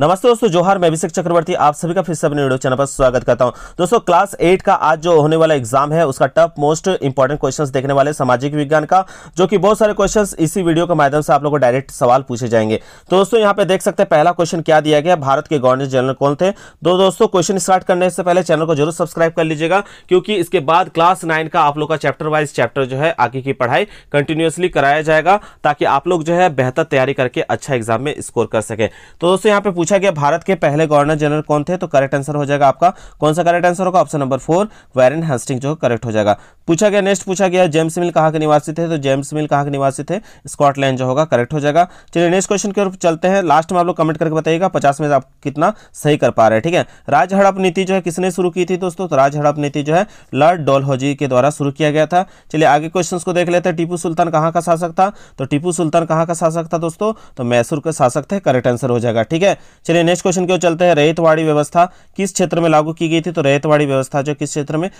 नमस्ते दोस्तों जोहार मैं अभिषेक चक्रवर्ती आप सभी का फिर से अपने वीडियो चैनल पर स्वागत करता हूं दोस्तों क्लास एट का आज जो होने वाला एग्जाम है उसका टॉप मोस्ट इंपॉर्टेंट क्वेश्चंस देखने वाले सामाजिक विज्ञान का जो कि बहुत सारे क्वेश्चंस इसी वीडियो के माध्यम से आप लोगों को डायरेक्ट सवाल पूछे जाएंगे तो दोस्तों यहाँ पे देख सकते हैं पहला क्वेश्चन क्या दिया गया भारत के गवर्नर जनरल कौन थे दो तो दोस्तों क्वेश्चन स्टार्ट करने से पहले चैनल को जरूर सब्सक्राइब कर लीजिएगा क्योंकि इसके बाद क्लास नाइन का आप लोग का चैप्टर वाइज चैप्टर जो है आगे की पढ़ाई कंटिन्यूसली कराया जाएगा ताकि आप लोग जो है बेहतर तैयारी करके अच्छा एग्जाम में स्कोर कर सके तो दोस्तों यहाँ पे पूछा गया भारत के पहले गवर्नर जनरल कौन थे तो करेक्ट आंसर हो जाएगा आपका कौन सा करेक्ट आंसर होगा option number four Warren Hasting जो करेक्ट हो जाएगा पूछा गया नेक्स्ट पूछा गया जेम्स मिल कहा के निवासी थे तो जेम्स मिल कहा के निवासी थे स्कॉटलैंड जो होगा करेक्ट हो जाएगा चलिए नेक्स्ट क्वेश्चन की ओर चलते हैं लास्ट में आप लोग कमेंट करके बताइएगा पचास में आप कितना सही कर पा रहे हैं ठीक है राज हड़प नीति जो है किसने शुरू की थी दोस्तों तो राज हड़प नीति जो है लॉर्ड डोलहोजी के द्वारा शुरू किया गया था चलिए आगे क्वेश्चन को देख लेते हैं टीपू सुल्तान कहाँ का शासक था तो टीपू सुल्तान कहाँ का शासक था दोस्तों तो मैसूर का शासक थे करेक्ट आंसर हो जाएगा ठीक है चलिए नेक्स्ट क्वेश्चन क्यों चलते हैं रेतवाड़ी व्यवस्था किस क्षेत्र में लागू की गई थी तो रेतवाड़ी व्यवस्था जो किस क्षेत्र में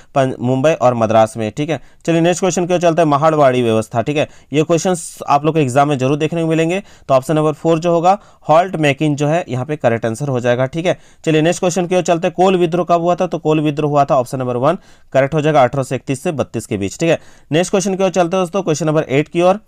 मुंबई और मद्रास में ठीक है चलिए नेक्स्ट क्वेश्चन क्यों चलता है महाड़वाड़ी व्यवस्था ठीक है ये क्वेश्चन आप लोग को एग्जाम में जरूर देखने को मिलेंगे तो ऑप्शन नंबर फोर जो होगा हॉल्ट मेकिंग जो है यहाँ पे करेक्ट आंसर हो जाएगा ठीक है चलिए नेक्स्ट क्वेश्चन क्यों चलते हैं कोल विद्रोह कब हुआ था तो कोल विद्रोह हुआ था ऑप्शन नंबर वन करेक्ट हो जाएगा अठारह से इकतीस से बत्तीस के बीच ठीक है नेक्स्ट क्वेश्चन क्यों चलते हैं दोस्तों क्वेश्चन नंबर एट की ओर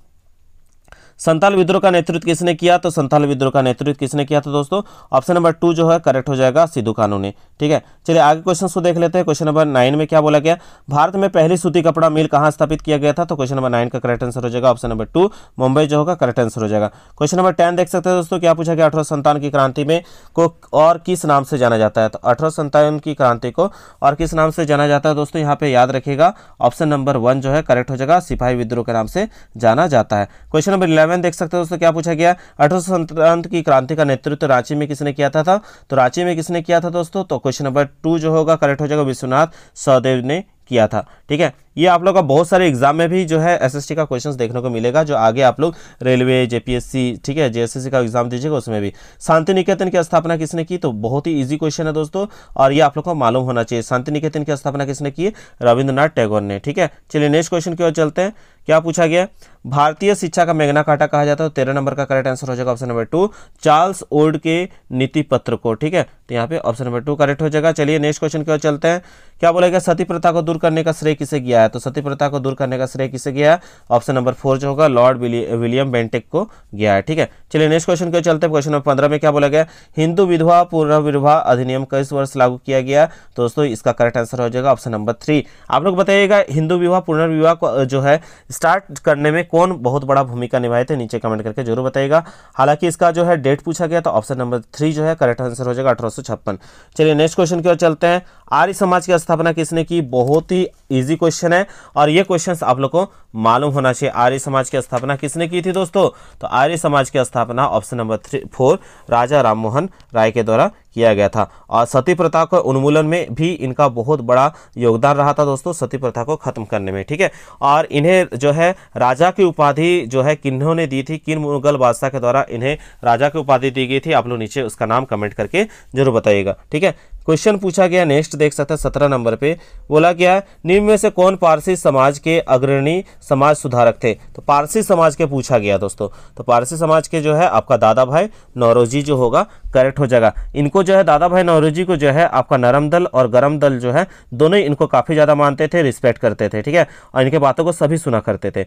संताल विद्रोह का नेतृत्व किसने किया तो संताल विद्रोह का नेतृत्व किसने किया था दोस्तों ऑप्शन नंबर टू जो है करेक्ट हो जाएगा सिद्धू कानू ने ठीक है चलिए आगे क्वेश्चन को देख लेते हैं क्वेश्चन नंबर नाइन में क्या बोला गया भारत में पहली सूती कपड़ा मिल कहाँ स्थापित किया गया था तो क्वेश्चन नंबर नाइन का करेक्ट आंसर हो जाएगा ऑप्शन नंबर टू मुंबई जो होगा करेक्ट आंसर हो जाएगा क्वेश्चन नंबर टेन देख सकते हैं दोस्तों क्या पूछा गया अठारह संतान की क्रांति में को और किस नाम से जाना जाता है तो अठारह संतान की क्रांति को और किस नाम से जाना जाता है दोस्तों यहाँ पे याद रखेगा ऑप्शन नंबर वन जो है करेक्ट हो जाएगा सिपाही विद्रोह के नाम से जाना जाता है क्वेश्चन नंबर इलेवन सेवन देख सकते हो दोस्तों क्या पूछा गया अठारह की क्रांति का नेतृत्व रांची में किसने किया था, था तो रांची में किसने किया था दोस्तों तो क्वेश्चन नंबर टू जो होगा करेक्ट हो जाएगा विश्वनाथ सहदेव ने किया था ठीक है ये आप लोग का बहुत सारे एग्जाम में भी जो है एसएसटी का क्वेश्चंस देखने को मिलेगा जो आगे आप लोग रेलवे जेपीएससी ठीक है जेएसएससी का एग्जाम दीजिएगा उसमें भी शांति निकेतन की स्थापना किसने की तो बहुत ही इजी क्वेश्चन है दोस्तों और ये आप लोग को मालूम होना चाहिए शांति निकेतन की स्थापना किसने की रविन्द्रनाथ टैगोर ने ठीक है चलिए नेक्स्ट क्वेश्चन की ओर चलते हैं क्या पूछा गया भारतीय शिक्षा का मेघना काटा कहा जाता है तो तेरह नंबर का करेक्ट आंसर हो जाएगा option number two Charles Wood के नीति पत्र को ठीक है तो यहाँ पे ऑप्शन नंबर टू करेक्ट हो जाएगा चलिए नेक्स्ट क्वेश्चन की ओर चलते हैं क्या बोला गया सती प्रथा को दूर करने का श्रेय किसे गया है तो सती प्रथा को दूर करने का श्रेय किसे गया है ऑप्शन नंबर फोर जो होगा लॉर्ड विलियम बेंटेक को गया है ठीक है चलिए नेक्स्ट क्वेश्चन की चलते हैं क्वेश्चन नंबर पंद्रह में क्या बोला गया हिंदू विधवा पुनर्विवाह अधिनियम का इस वर्ष लागू किया गया तो दोस्तों इसका करेक्ट आंसर हो जाएगा ऑप्शन नंबर थ्री आप लोग बताइएगा हिंदू विवाह पुनर्विवाह जो है स्टार्ट करने में कौन बहुत बड़ा भूमिका निभाए थे नीचे कमेंट करके जरूर बताइएगा हालांकि इसका जो है डेट पूछा गया तो ऑप्शन नंबर थ्री जो है करेक्ट आंसर हो जाएगा अठारह चलिए नेक्स्ट क्वेश्चन की ओर चलते हैं आर्य समाज की स्थापना किसने की बहुत ही इजी क्वेश्चन है और ये क्वेश्चन आप लोग को मालूम होना चाहिए आर्य समाज की स्थापना किसने की थी दोस्तों तो आर्य समाज की स्थापना option number three four Raja Rammohan Roy के द्वारा किया गया था और सती प्रथा के उन्मूलन में भी इनका बहुत बड़ा योगदान रहा था दोस्तों सती प्रथा को खत्म करने में ठीक है और इन्हें जो है राजा की उपाधि जो है किन्हों ने दी थी किन मुगल बादशाह के द्वारा इन्हें राजा की उपाधि दी गई थी आप लोग नीचे उसका नाम कमेंट करके जरूर बताइएगा ठीक है क्वेश्चन पूछा गया नेक्स्ट देख सकते हैं सत्रह नंबर पे बोला गया निम्न में से कौन पारसी समाज के अग्रणी समाज सुधारक थे तो पारसी समाज के पूछा गया दोस्तों तो पारसी समाज के जो है आपका दादा भाई नौरोजी जो होगा करेक्ट हो जाएगा इनको जो है दादा भाई नौरोजी को जो है आपका नरम दल और गर्म दल जो है दोनों इनको काफ़ी ज़्यादा मानते थे रिस्पेक्ट करते थे ठीक है और इनके बातों को सभी सुना करते थे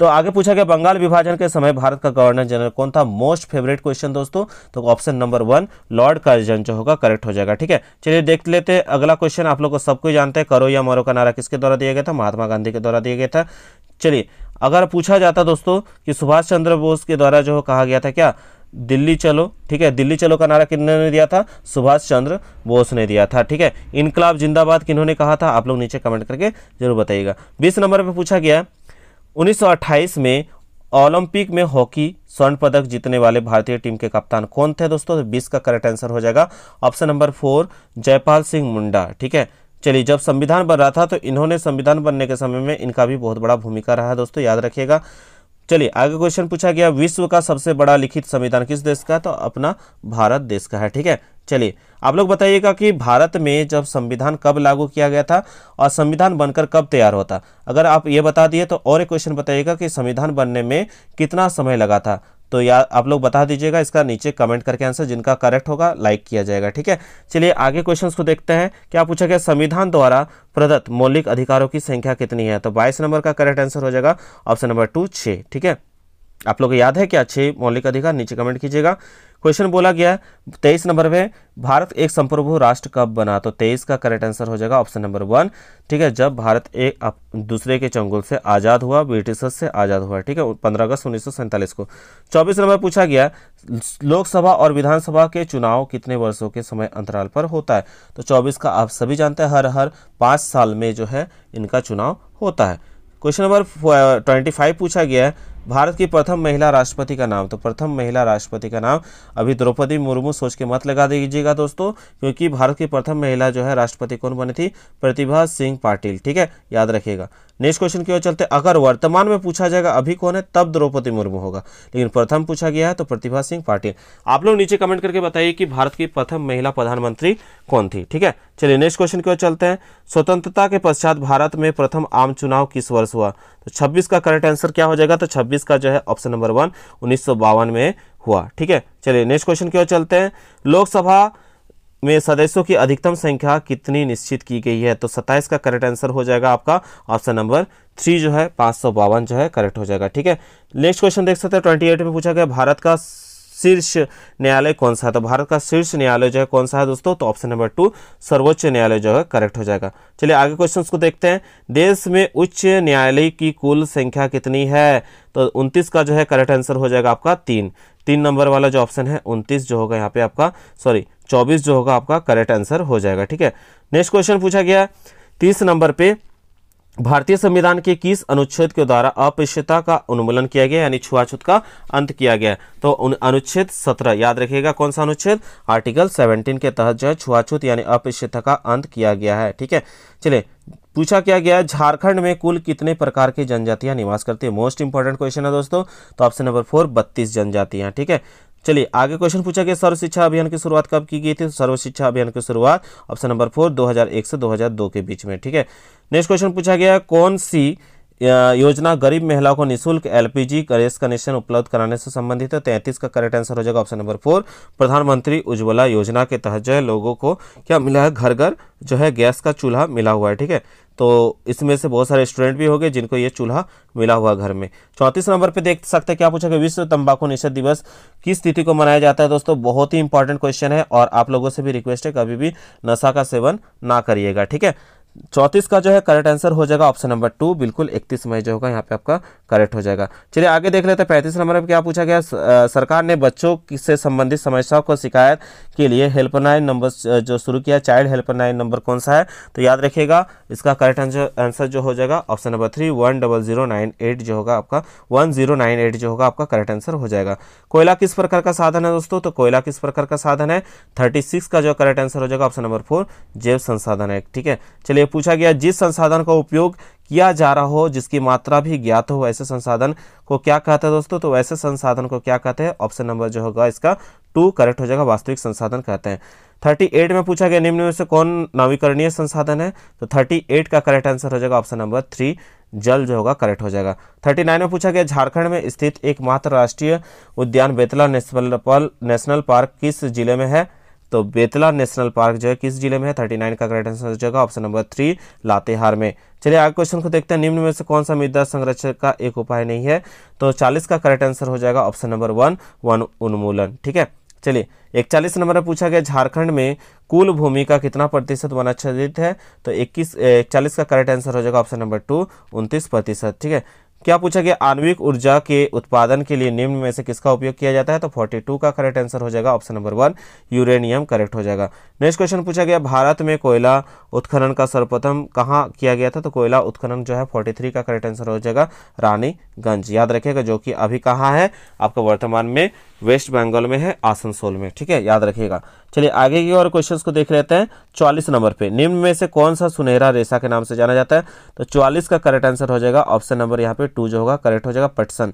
तो आगे पूछा गया बंगाल विभाजन के समय भारत का गवर्नर जनरल कौन था मोस्ट फेवरेट क्वेश्चन दोस्तों तो option number one Lord Curzon जो होगा करेक्ट हो जाएगा ठीक है चलिए देख लेते हैं अगला क्वेश्चन आप लोग को सबको जानते हैं करो या मरो का नारा किसके द्वारा दिया गया था महात्मा गांधी के द्वारा दिया गया था चलिए अगर पूछा जाता दोस्तों कि सुभाष चंद्र बोस के द्वारा जो कहा गया था क्या दिल्ली चलो ठीक है दिल्ली चलो का नारा किन्होंने दिया था सुभाष चंद्र बोस ने दिया था ठीक है इनकलाब जिंदाबाद किन्होंने कहा था आप लोग नीचे कमेंट करके जरूर बताइएगा बीस नंबर पर पूछा गया 1928 में ओलंपिक में हॉकी स्वर्ण पदक जीतने वाले भारतीय टीम के कप्तान कौन थे दोस्तों तो बीस का करेक्ट आंसर हो जाएगा option number four Jaipal Singh Munda ठीक है चलिए जब संविधान बन रहा था तो इन्होंने संविधान बनने के समय में इनका भी बहुत बड़ा भूमिका रहा है दोस्तों याद रखिएगा चलिए आगे क्वेश्चन पूछा गया विश्व का सबसे बड़ा लिखित संविधान किस देश का है तो अपना भारत देश का है ठीक है चलिए आप लोग बताइएगा कि भारत में जब संविधान कब लागू किया गया था और संविधान बनकर कब तैयार होता अगर आप ये बता दिए तो और एक क्वेश्चन बताइएगा कि संविधान बनने में कितना समय लगा था तो या आप लोग बता दीजिएगा इसका नीचे कमेंट करके आंसर जिनका करेक्ट होगा लाइक किया जाएगा ठीक है चलिए आगे क्वेश्चन को देखते हैं क्या पूछा गया संविधान द्वारा प्रदत्त मौलिक अधिकारों की संख्या कितनी है तो बाईस नंबर का करेक्ट आंसर हो जाएगा ऑप्शन नंबर टू छः ठीक है आप लोग को याद है क्या अच्छे मौलिक अधिकार नीचे कमेंट कीजिएगा क्वेश्चन बोला गया तेईस नंबर में भारत एक संप्रभु राष्ट्र कब बना तो तेईस का करेक्ट आंसर हो जाएगा ऑप्शन नंबर वन ठीक है जब भारत एक दूसरे के चंगुल से आज़ाद हुआ ब्रिटिशर्स से आज़ाद हुआ ठीक है पंद्रह अगस्त उन्नीस को चौबीस नंबर पूछा गया लोकसभा और विधानसभा के चुनाव कितने वर्षों के समय अंतराल पर होता है तो चौबीस का आप सभी जानते हैं हर हर पाँच साल में जो है इनका चुनाव होता है क्वेश्चन नंबर ट्वेंटी फाइव पूछा गया है भारत की प्रथम महिला राष्ट्रपति का नाम तो प्रथम महिला राष्ट्रपति का नाम अभी द्रौपदी मुर्मू सोच के मत लगा दीजिएगा दोस्तों क्योंकि भारत की प्रथम महिला जो है राष्ट्रपति कौन बनी थी प्रतिभा सिंह पाटिल ठीक है याद रखिएगा नेक्स्ट क्वेश्चन की ओर चलते अगर वर्तमान में पूछा जाएगा अभी कौन है तब द्रौपदी मुर्मू होगा लेकिन प्रथम पूछा गया है तो प्रतिभा सिंह पाटिल आप लोग नीचे कमेंट करके बताइए कि भारत की प्रथम महिला प्रधानमंत्री कौन थी ठीक है चलिए नेक्स्ट क्वेश्चन की ओर चलते हैं स्वतंत्रता के पश्चात भारत में प्रथम आम चुनाव किस वर्ष हुआ तो 26 का करेक्ट आंसर क्या हो जाएगा तो 26 का जो है ऑप्शन नंबर वन उन्नीस में हुआ ठीक है चलिए नेक्स्ट क्वेश्चन की ओर चलते हैं लोकसभा में सदस्यों की अधिकतम संख्या कितनी निश्चित की गई है तो 27 का करेक्ट आंसर हो जाएगा आपका ऑप्शन नंबर थ्री जो है पाँच जो है करेक्ट हो जाएगा ठीक है नेक्स्ट क्वेश्चन देख सकते हैं ट्वेंटी में पूछा गया भारत का शीर्ष न्यायालय कौन सा है तो भारत का शीर्ष न्यायालय जो है कौन सा है दोस्तों तो ऑप्शन नंबर टू सर्वोच्च न्यायालय जो है करेक्ट हो जाएगा चलिए आगे क्वेश्चन को देखते हैं देश में उच्च न्यायालय की कुल संख्या कितनी है तो उनतीस का जो है करेक्ट आंसर हो जाएगा आपका तीन तीन नंबर वाला जो ऑप्शन है उनतीस जो होगा यहाँ पे आपका सॉरी चौबीस जो होगा आपका करेक्ट आंसर हो जाएगा ठीक है नेक्स्ट क्वेश्चन पूछा गया तीस नंबर पे भारतीय संविधान के किस अनुच्छेद के द्वारा अपृश्यता का उन्मूलन किया गया यानी छुआछूत का अंत किया गया तो अनुच्छेद 17 याद रखिएगा कौन सा अनुच्छेद आर्टिकल सेवनटीन के तहत जो है छुआछूत यानी अपृश्यता का अंत किया गया है ठीक है चलिए पूछा क्या गया है झारखंड में कुल कितने प्रकार की जनजातियां निवास करती है मोस्ट इंपॉर्टेंट क्वेश्चन है दोस्तों तो ऑप्शन नंबर फोर बत्तीस जनजातियां ठीक है चलिए आगे क्वेश्चन पूछा गया सर्व शिक्षा अभियान की शुरुआत कब की गई थी तो सर्व शिक्षा अभियान की शुरुआत ऑप्शन नंबर फोर 2001 से 2002 के बीच में ठीक है नेक्स्ट क्वेश्चन पूछा गया कौन सी योजना गरीब महिलाओं को निशुल्क एलपीजी गैस कनेक्शन उपलब्ध कराने से संबंधित है तैंतीस का करेक्ट आंसर हो जाएगा ऑप्शन नंबर फोर प्रधानमंत्री उज्ज्वला योजना के तहत जो है लोगों को क्या मिला है घर घर जो है गैस का चूल्हा मिला हुआ है ठीक है तो इसमें से बहुत सारे स्टूडेंट भी होंगे जिनको ये चूल्हा मिला हुआ घर में चौंतीस नंबर पे देख सकते हैं क्या पूछा कि विश्व तंबाकू निषेध दिवस किस तिथि को मनाया जाता है दोस्तों बहुत ही इंपॉर्टेंट क्वेश्चन है और आप लोगों से भी रिक्वेस्ट है कभी भी नशा का सेवन ना करिएगा ठीक है चौंतीस का जो है करेक्ट आंसर हो जाएगा ऑप्शन नंबर टू बिल्कुल इकतीस मई जो होगा यहाँ पे आपका करेक्ट हो जाएगा चलिए आगे देख लेते हैं पैंतीस नंबर पर क्या पूछा गया सरकार ने बच्चों से संबंधित समस्याओं को शिकायत के लिए हेल्पलाइन नंबर जो शुरू किया चाइल्ड हेल्पलाइन नंबर कौन सा है तो याद रखिएगा इसका करेक्ट आंसर जो हो जाएगा option number three one double zero nine eight जो होगा आपका वन जीरो नाइन एट जो होगा आपका करेक्ट आंसर हो जाएगा कोयला किस प्रकार का साधन है दोस्तों तो कोयला किस प्रकार का साधन है थर्टी सिक्स का जो करेक्ट आंसर हो जाएगा ऑप्शन नंबर फोर जैव संसाधन है ठीक है चलिए लिए पूछा गया जिस संसाधन का उपयोग किया जा रहा हो जिसकी मात्रा भी ज्ञात हो ऐसे संसाधन को क्या कहते हैं दोस्तों तो ऐसे संसाधन को क्या कहते हैं ऑप्शन नंबर जो होगा इसका टू करेक्ट हो जाएगा वास्तविक संसाधन कहते हैं थर्टी एट में पूछा गया निम्न में से कौन नवीकरणीय संसाधन है तो थर्टी एट का करेक्ट आंसर हो जाएगा ऑप्शन नंबर थ्री जल जो होगा करेक्ट हो जाएगा थर्टी नाइन में पूछा गया झारखंड में स्थित एकमात्र राष्ट्रीय उद्यान बेतला नेशनल पार्क किस जिले में है तो बेतला नेशनल पार्क जो है किस जिले में है थर्टी नाइन का करेक्ट आंसर हो जाएगा ऑप्शन नंबर थ्री लातेहार में चलिए आगे क्वेश्चन को देखते हैं निम्न में से कौन सा मृदा संरक्षण का एक उपाय नहीं है तो चालीस का करेक्ट आंसर हो जाएगा ऑप्शन नंबर वन वन उन्मूलन ठीक है चलिए चालीस नंबर में पूछा गया झारखंड में कुल भूमि का कितना प्रतिशत वनाच्छादित है तो इक्कीस इकतालीस का करेक्ट आंसर हो जाएगा ऑप्शन नंबर टू उनतीस प्रतिशत ठीक है क्या पूछा गया आणविक ऊर्जा के उत्पादन के लिए निम्न में से किसका उपयोग किया जाता है तो 42 का करेक्ट आंसर हो जाएगा option number one uranium correct हो जाएगा नेक्स्ट क्वेश्चन पूछा गया भारत में कोयला उत्खनन का सर्वप्रथम कहाँ किया गया था तो कोयला उत्खनन जो है 43 का करेक्ट आंसर हो जाएगा रानीगंज याद रखिएगा जो कि अभी कहाँ है आपका वर्तमान में वेस्ट बंगाल में है आसनसोल में ठीक है याद रखिएगा चलिए आगे की और क्वेश्चन को देख लेते हैं चौलीस नंबर पे निम्न में से कौन सा सुनहरा रेशा के नाम से जाना जाता है तो चौलीस का करेक्ट आंसर हो जाएगा ऑप्शन नंबर यहाँ पे टू जो होगा करेक्ट हो जाएगा पटसन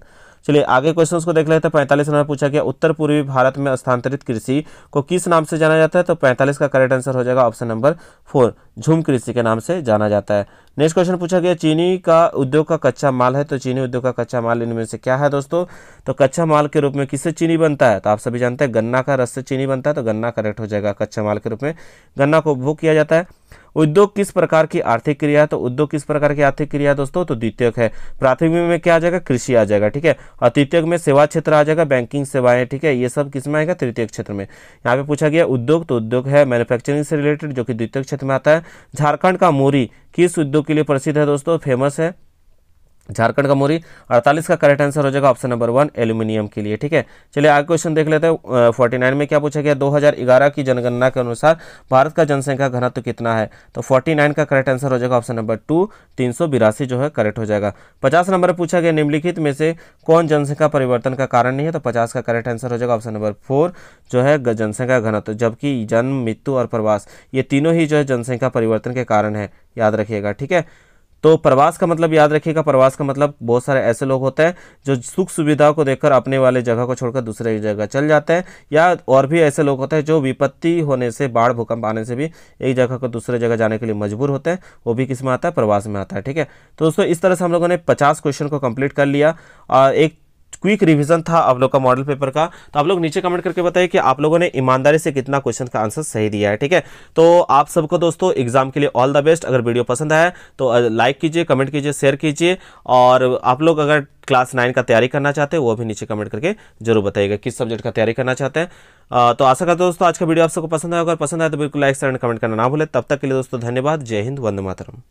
चलिए आगे क्वेश्चन को देख लेते हैं पैंतालीस नंबर पूछा गया उत्तर पूर्वी भारत में स्थानांतरित कृषि को किस नाम से जाना जाता है तो पैंतालीस का करेक्ट आंसर हो जाएगा ऑप्शन नंबर फोर झूम कृषि के नाम से जाना जाता है नेक्स्ट क्वेश्चन पूछा गया चीनी का उद्योग का कच्चा माल है तो चीनी उद्योग का कच्चा माल इनमें से क्या है दोस्तों तो कच्चा माल के रूप में किससे चीनी बनता है तो आप सभी जानते हैं गन्ना का रस से चीनी बनता है तो गन्ना करेक्ट हो जाएगा कच्चा माल के रूप में गन्ना को उपभोग किया जाता है उद्योग किस प्रकार की आर्थिक क्रिया है तो उद्योग किस प्रकार की आर्थिक क्रिया दोस्तों तो द्वितीयक है प्राथमिक में क्या आ जाएगा कृषि आ जाएगा ठीक है और तृतीय में सेवा क्षेत्र आ जाएगा बैंकिंग सेवाएं ठीक है ये सब किस में आएगा तृतीय क्षेत्र में यहाँ पे पूछा गया उद्योग तो उद्योग है मैन्युफैक्चरिंग से रिलेटेड जो कि द्वितीय क्षेत्र में आता है झारखंड का मोरी किस उद्योग के लिए प्रसिद्ध है दोस्तों फेमस है झारखंड का मोरी अड़तालीस का करेक्ट आंसर हो जाएगा ऑप्शन नंबर वन एल्यूमिनियम के लिए ठीक है चलिए आगे क्वेश्चन देख लेते हैं फोर्टी नाइन में क्या पूछा गया 2011 की जनगणना के अनुसार भारत का जनसंख्या घनत्व तो कितना है तो फोर्टी नाइन का करेक्ट आंसर हो जाएगा ऑप्शन नंबर टू तीन जो है करेक्ट हो जाएगा पचास नंबर पूछा गया निम्नलिखित में से कौन जनसंख्या परिवर्तन का कारण नहीं है तो पचास का करेक्ट आंसर हो जाएगा ऑप्शन नंबर फोर जो है जनसंख्या घनत्व जबकि जन्म मृत्यु और प्रवास ये तीनों ही जो है जनसंख्या परिवर्तन के कारण है याद रखिएगा ठीक है तो प्रवास का मतलब याद रखिएगा प्रवास का मतलब बहुत सारे ऐसे लोग होते हैं जो सुख सुविधाओं को देखकर अपने वाले जगह को छोड़कर दूसरे जगह चल जाते हैं या और भी ऐसे लोग होते हैं जो विपत्ति होने से बाढ़ भूकंप आने से भी एक जगह को दूसरे जगह जाने के लिए मजबूर होते हैं वो भी किस में आता है प्रवास में आता है ठीक है तो दोस्तों इस तरह से हम लोगों ने पचास क्वेश्चन को कंप्लीट कर लिया और एक क्विक रिविजन था आप लोग का मॉडल पेपर का तो आप लोग नीचे कमेंट करके बताइए कि आप लोगों ने ईमानदारी से कितना क्वेश्चन का आंसर सही दिया है ठीक है तो आप सबको दोस्तों एग्जाम के लिए ऑल द बेस्ट अगर वीडियो पसंद आया तो लाइक कीजिए कमेंट कीजिए शेयर कीजिए और आप लोग अगर क्लास नाइन का तैयारी करना चाहते हैं वो भी नीचे कमेंट करके जरूर बताइएगा किस सब्जेक्ट का तैयारी करना चाहते हैं तो आशा करते दोस्तों आज का वीडियो आप सबको पसंद आया अगर पसंद आया तो बिल्कुल लाइक शेयर एंड कमेंट करना ना भूले तब तक के लिए दोस्तों धन्यवाद जय हिंद वंदे मातरम